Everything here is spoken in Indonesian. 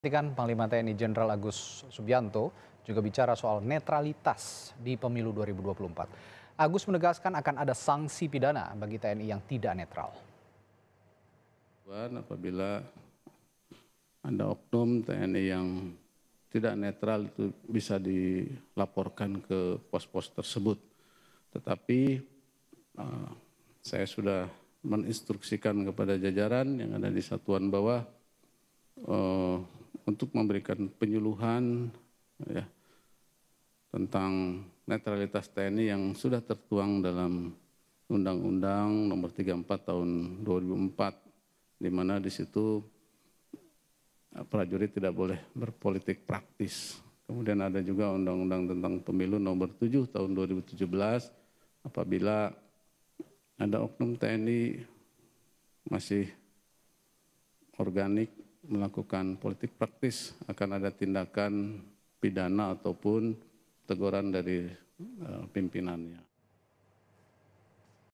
Perhatikan Panglima TNI Jenderal Agus Subianto juga bicara soal netralitas di pemilu 2024. Agus menegaskan akan ada sanksi pidana bagi TNI yang tidak netral. Apabila ada oknum TNI yang tidak netral itu bisa dilaporkan ke pos-pos tersebut. Tetapi uh, saya sudah menginstruksikan kepada jajaran yang ada di satuan bawah uh, untuk memberikan penyuluhan ya, tentang netralitas TNI yang sudah tertuang dalam Undang-Undang Nomor 34 Tahun 2004, di mana di situ eh, prajurit tidak boleh berpolitik praktis. Kemudian ada juga Undang-Undang tentang Pemilu Nomor 7 Tahun 2017, apabila ada oknum TNI masih organik melakukan politik praktis akan ada tindakan pidana ataupun teguran dari eh, pimpinannya.